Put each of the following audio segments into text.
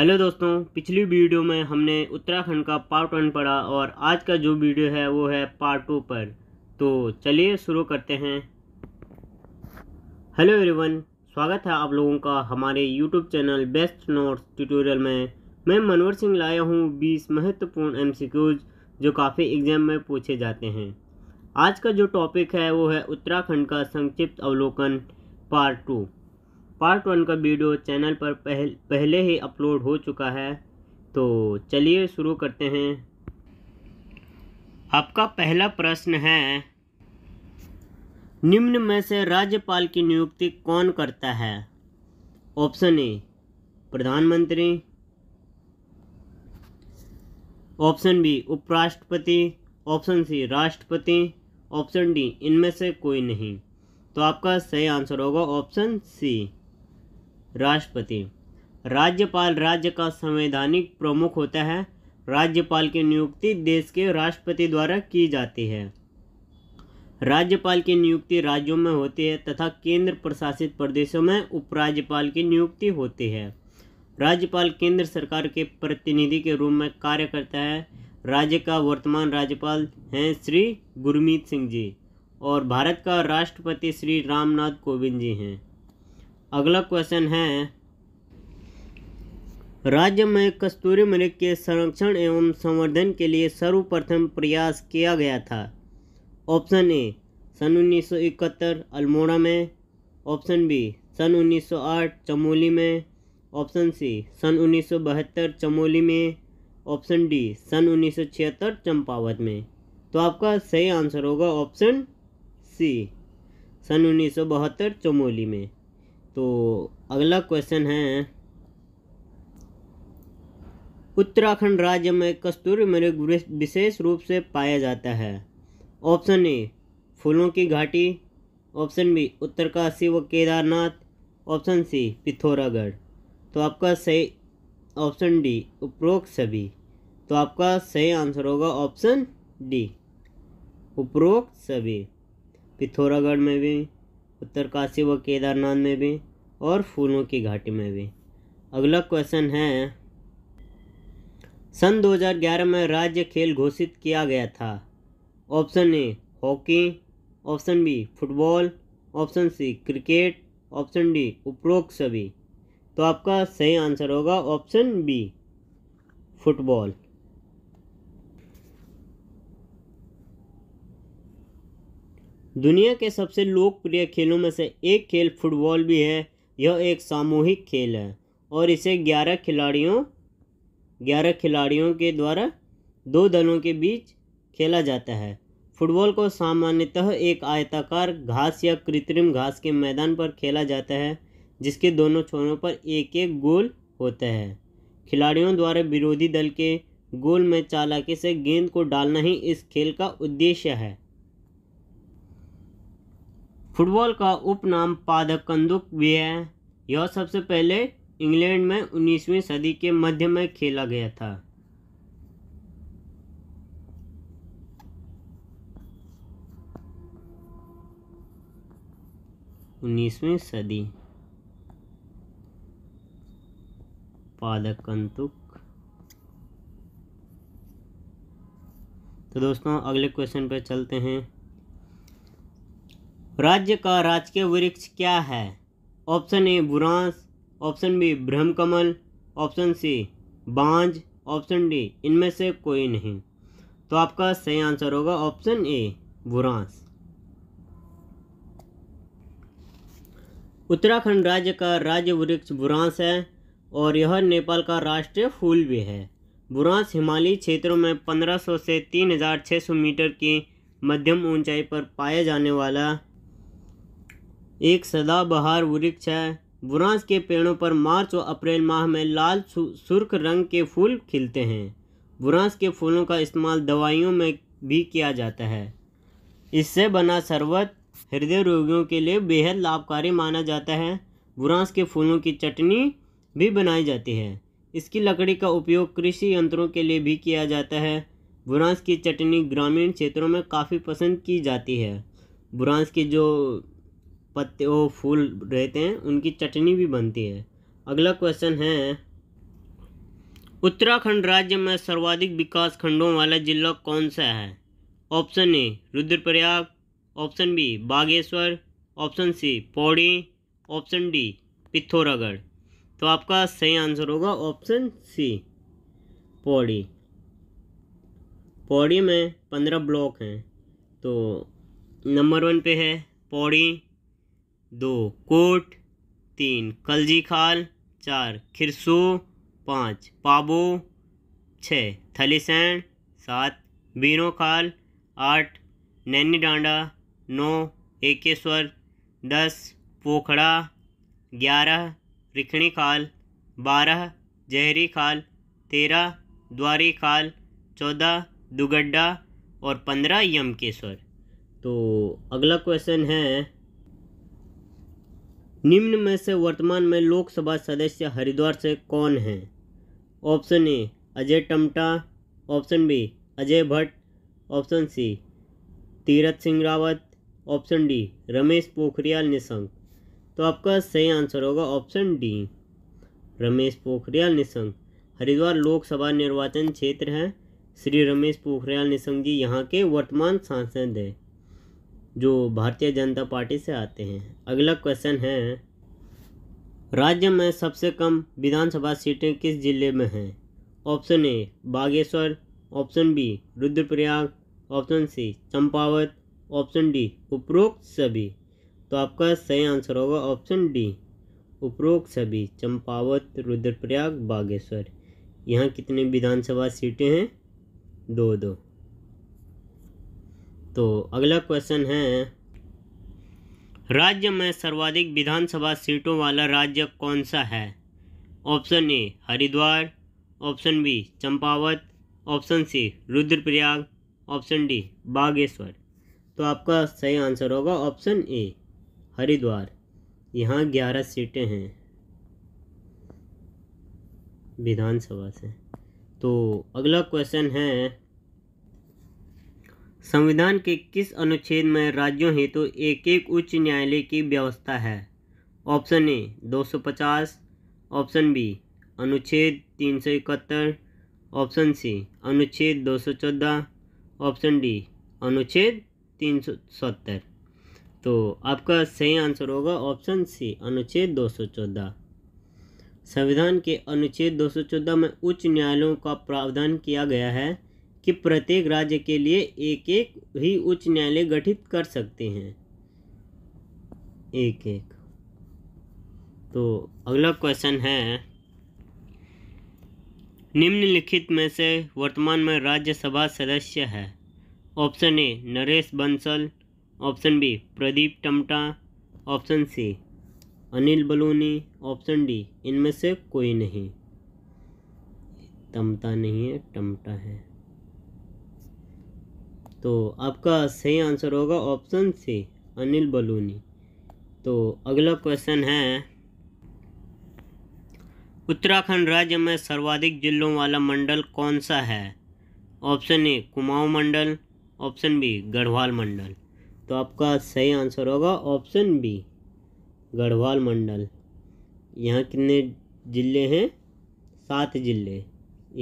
hello दोस्तों पिछली video में हमने उत्तराखंड का पार्ट वन पढ़ा और आज का जो वीडियो है वो है पार्ट टू पर तो चलिए शुरू करते हैं हेलो एवरीवन स्वागत है आप लोगों का हमारे YouTube channel best notes tutorial में मैं मनोहर सिंह लाया हूँ 20 महत्वपूर्ण एमसीक्यूज जो काफ़ी एग्जाम में पूछे जाते हैं आज का जो टॉपिक है वो है उत्तराखंड का संक्षिप्त अवलोकन पार्ट टू पार्ट वन का वीडियो चैनल पर पहल, पहले ही अपलोड हो चुका है तो चलिए शुरू करते हैं आपका पहला प्रश्न है निम्न में से राज्यपाल की नियुक्ति कौन करता है ऑप्शन ए प्रधानमंत्री ऑप्शन बी उपराष्ट्रपति ऑप्शन सी राष्ट्रपति ऑप्शन डी इनमें से कोई नहीं तो आपका सही आंसर होगा ऑप्शन सी राष्ट्रपति राज्यपाल राज्य का संवैधानिक प्रमुख होता है राज्यपाल की नियुक्ति देश के राष्ट्रपति द्वारा की जाती है राज्यपाल की नियुक्ति राज्यों में होती है तथा केंद्र प्रशासित प्रदेशों में उपराज्यपाल की नियुक्ति होती है राज्यपाल केंद्र सरकार के प्रतिनिधि के रूप में कार्य करता है राज्य का वर्तमान राज्यपाल हैं श्री गुरमीत सिंह जी और भारत का राष्ट्रपति श्री रामनाथ कोविंद जी हैं अगला क्वेश्चन है राज्य में कस्तूरी मृग के संरक्षण एवं संवर्धन के लिए सर्वप्रथम प्रयास किया गया था ऑप्शन ए सन 1971 अल्मोड़ा में ऑप्शन बी सन 1908 चमोली में ऑप्शन सी सन 1972 चमोली में ऑप्शन डी सन 1976 चंपावत में तो आपका सही आंसर होगा ऑप्शन सी सन 1972 चमोली में तो अगला क्वेश्चन है उत्तराखंड राज्य में कस्तूरी मृग विशेष रूप से पाया जाता है ऑप्शन ए फूलों की घाटी ऑप्शन बी उत्तरकाशी व केदारनाथ ऑप्शन सी पिथौरागढ़ तो आपका सही ऑप्शन डी उपरोक्त सभी तो आपका सही आंसर होगा ऑप्शन डी उपरोक्त सभी पिथौरागढ़ में भी उत्तरकाशी व केदारनाथ में भी और फूलों की घाटी में भी अगला क्वेश्चन है सन 2011 में राज्य खेल घोषित किया गया था option A hockey option B football option C cricket option D उपरोक्त सभी तो आपका सही आंसर होगा ऑप्शन बी फुटबॉल दुनिया के सबसे लोकप्रिय खेलों में से एक खेल फुटबॉल भी है यह एक सामूहिक खेल है और इसे ग्यारह खिलाड़ियों ग्यारह खिलाड़ियों के द्वारा दो दलों के बीच खेला जाता है फुटबॉल को सामान्यतः एक आयताकार घास या कृत्रिम घास के मैदान पर खेला जाता है जिसके दोनों छोरों पर एक एक गोल होता है खिलाड़ियों द्वारा विरोधी दल के गोल में चालाकी से गेंद को डालना ही इस खेल का उद्देश्य है फुटबॉल का उपनाम पादक कंदुक भी है यह सबसे पहले इंग्लैंड में 19वीं सदी के मध्य में खेला गया था उन्नीसवीं सदी पादक तो दोस्तों अगले क्वेश्चन पे चलते हैं राज्य का राजकीय वृक्ष क्या है ऑप्शन ए बुरांस ऑप्शन बी ब्रह्मकमल ऑप्शन सी बांझ ऑप्शन डी इनमें से कोई नहीं तो आपका सही आंसर होगा ऑप्शन ए बुरांस उत्तराखंड राज्य का राज्य वृक्ष बुरांस है और यह नेपाल का राष्ट्रीय फूल भी है बुरांस हिमालयी क्षेत्रों में 1500 से 3600 मीटर की मध्यम ऊंचाई पर पाया जाने वाला एक सदाबहार वृक्ष है बुरांस के पेड़ों पर मार्च और अप्रैल माह में लाल सुर्ख रंग के फूल खिलते हैं बुरांस के फूलों का इस्तेमाल दवाइयों में भी किया जाता है इससे बना शरबत हृदय रोगियों के लिए बेहद लाभकारी माना जाता है बुरांस के फूलों की चटनी भी बनाई जाती है इसकी लकड़ी का उपयोग कृषि यंत्रों के लिए भी किया जाता है बुरांस की चटनी ग्रामीण क्षेत्रों में काफ़ी पसंद की जाती है बुरांस की जो पत्ते वो फूल रहते हैं उनकी चटनी भी बनती है अगला क्वेश्चन है उत्तराखंड राज्य में सर्वाधिक विकास खंडों वाला जिला कौन सा है option A Rudraprayag option B Bageshwar option C Pauri option D Pithoragarh तो आपका सही आंसर होगा ऑप्शन सी पौड़ी पौड़ी में पंद्रह ब्लॉक हैं तो नंबर वन पे है पौड़ी दो कोट तीन कलजी खाल चार खिरसो पाँच पाबो छः थलीसैन सात बीनो खाल आठ नैनी डांडा नौ एकेश्वर दस पोखड़ा ग्यारह रिखणी खाल बारह जहरी खाल तेरह द्वारी खाल चौदह दुगड्डा और पंद्रह यमकेश्वर तो अगला क्वेश्चन है निम्न में से वर्तमान में लोकसभा सदस्य हरिद्वार से कौन हैं option A Ajay Tamta option B Ajay Bhatt option C Tirath Singh Rawat option D Ramesh Pokhriyal Nishank तो आपका सही आंसर होगा ऑप्शन डी रमेश पोखरियाल निशंक हरिद्वार लोकसभा निर्वाचन क्षेत्र है श्री रमेश पोखरियाल निशंक जी यहाँ के वर्तमान सांसद हैं जो भारतीय जनता पार्टी से आते हैं अगला क्वेश्चन है राज्य में सबसे कम विधानसभा सीटें किस जिले में हैं option A Bageshwar option B Rudraprayag option C Champawat option D उपरोक्त सभी तो आपका सही आंसर होगा ऑप्शन डी उपरोक्त सभी चंपावत रुद्रप्रयाग बागेश्वर यहाँ कितने विधानसभा सीटें हैं दो दो तो अगला क्वेश्चन है राज्य में सर्वाधिक विधानसभा सीटों वाला राज्य कौन सा है option A Haridwar option B Champawat option C Rudraprayag option D Bageshwar तो आपका सही आंसर होगा ऑप्शन ए हरिद्वार यहाँ ग्यारह सीटें हैं विधानसभा से तो अगला क्वेश्चन है संविधान के किस अनुच्छेद में राज्यों हेतु तो एक एक उच्च न्यायालय की व्यवस्था है ऑप्शन ए 250 ऑप्शन बी अनुच्छेद 371 ऑप्शन सी अनुच्छेद 214 ऑप्शन डी अनुच्छेद 370 तो आपका सही आंसर होगा ऑप्शन सी अनुच्छेद 214 संविधान के अनुच्छेद 214 में उच्च न्यायालयों का प्रावधान किया गया है कि प्रत्येक राज्य के लिए एक एक ही उच्च न्यायालय गठित कर सकते हैं एक एक तो अगला क्वेश्चन है निम्नलिखित में से वर्तमान में राज्यसभा सदस्य है option A Naresh Bansal option B Pradeep Tamta option C Anil Baluni option D इनमें से कोई नहीं तमता नहीं है टमटा है तो आपका सही आंसर होगा ऑप्शन सी अनिल बलूनी तो अगला क्वेश्चन है उत्तराखंड राज्य में सर्वाधिक जिलों वाला मंडल कौन सा है ऑप्शन ए कुमाऊं मंडल ऑप्शन बी गढ़वाल मंडल तो आपका सही आंसर होगा ऑप्शन बी गढ़वाल मंडल यहाँ कितने ज़िले हैं सात ज़िले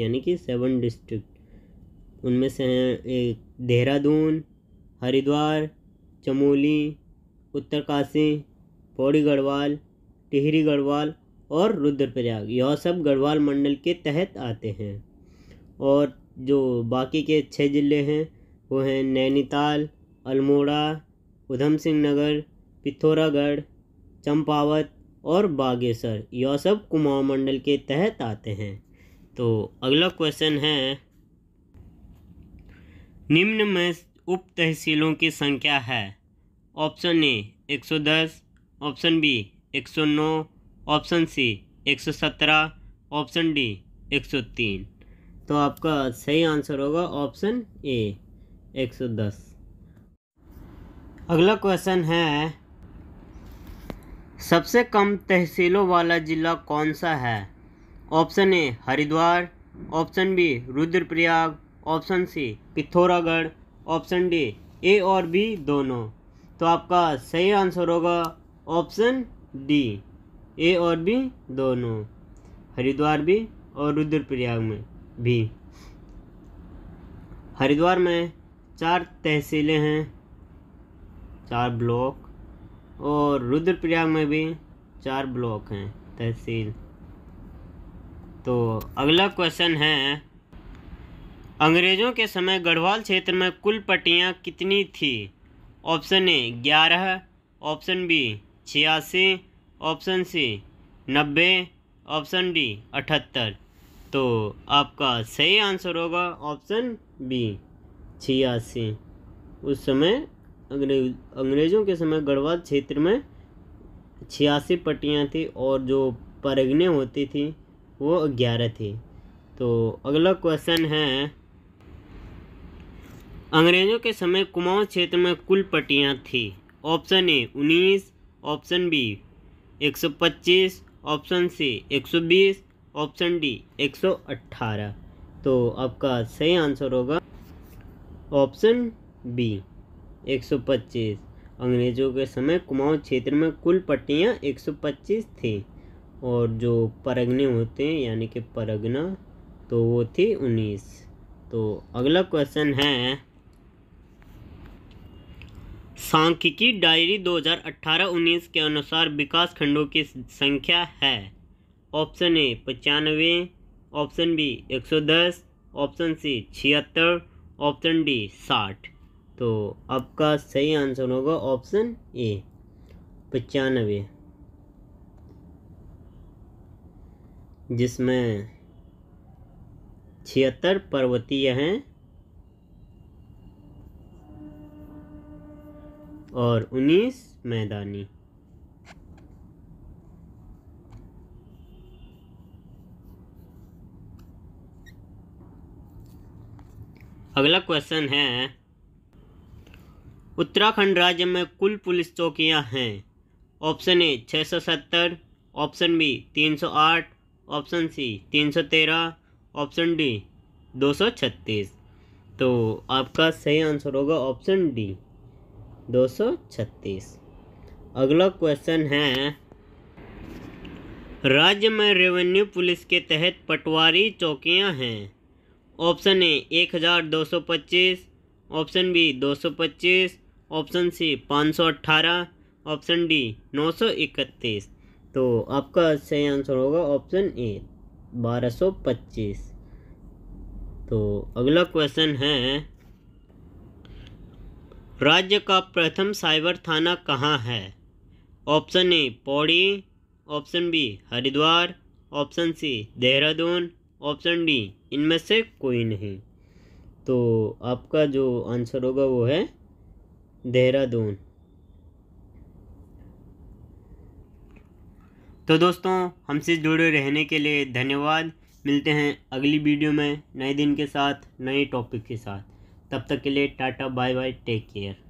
यानी कि सेवन डिस्ट्रिक्ट उनमें से हैं देहरादून हरिद्वार चमोली उत्तरकाशी पौड़ी गढ़वाल टिहरी गढ़वाल और रुद्रप्रयाग यह सब गढ़वाल मंडल के तहत आते हैं और जो बाकी के छः ज़िले हैं वो हैं नैनीताल अल्मोड़ा उधम सिंह नगर पिथौरागढ़ चंपावत और बागेश्वर यह सब कुमाऊँ मंडल के तहत आते हैं तो अगला क्वेश्चन है निम्न में उप तहसीलों की संख्या है option A 110 option B 109 option C 117 option D 103 तो आपका सही आंसर होगा ऑप्शन ए 110 अगला क्वेश्चन है सबसे कम तहसीलों वाला ज़िला कौन सा है option A Haridwar option B Rudraprayag option C Pithoragarh option D A और बी दोनों तो आपका सही आंसर होगा ऑप्शन डी ए और बी दोनों हरिद्वार भी और रुद्रप्रयाग में भी हरिद्वार में चार तहसीलें हैं चार ब्लॉक और रुद्रप्रयाग में भी चार ब्लॉक हैं तहसील तो अगला क्वेश्चन है अंग्रेज़ों के समय गढ़वाल क्षेत्र में कुल पट्टियाँ कितनी थी ऑप्शन ए ग्यारह ऑप्शन बी छियासी ऑप्शन सी नब्बे ऑप्शन डी अठहत्तर तो आपका सही आंसर होगा ऑप्शन बी छियासी उस समय अंग्रेज अंग्रेज़ों के समय गढ़वाल क्षेत्र में छियासी पट्टियाँ थी और जो परगने होती थी वो ग्यारह थी तो अगला क्वेश्चन है अंग्रेज़ों के समय कुमाऊं क्षेत्र में कुल पट्टियाँ थी ऑप्शन ए उन्नीस ऑप्शन बी एक सौ पच्चीस ऑप्शन सी एक सौ बीस ऑप्शन डी एक सौ अट्ठारह तो आपका सही आंसर होगा ऑप्शन बी एक सौ पच्चीस अंग्रेज़ों के समय कुमाऊं क्षेत्र में कुल पट्टियाँ एक सौ पच्चीस थी और जो परगने होते हैं यानी कि परगना तो वो थी उन्नीस तो अगला क्वेश्चन है सांख्यिकी डायरी 2018-19 के अनुसार विकास खंडों की संख्या है ऑप्शन ए पचानवे ऑप्शन बी 110 ऑप्शन सी छिहत्तर ऑप्शन डी 60 तो आपका सही आंसर होगा ऑप्शन ए पचानवे जिसमें छिहत्तर पर्वतीय हैं और उन्नीस मैदानी अगला क्वेश्चन है उत्तराखंड राज्य में कुल पुलिस चौकियां हैं option A 670 option B 308 option C 313 option D 236 तो आपका सही आंसर होगा ऑप्शन डी 236 अगला क्वेश्चन है राज्य में रेवेन्यू पुलिस के तहत पटवारी चौकियां हैं option A 1225 option B 225 option C 518 option D 931 तो आपका सही आंसर होगा ऑप्शन ए 1225 तो अगला क्वेश्चन है राज्य का प्रथम साइबर थाना कहाँ है option A Pauri option B Haridwar option C Dehradun option D इनमें से कोई नहीं तो आपका जो आंसर होगा वो है देहरादून तो दोस्तों हमसे जुड़े रहने के लिए धन्यवाद मिलते हैं अगली वीडियो में नए दिन के साथ नए टॉपिक के साथ तब तक के लिए tata bye bye take care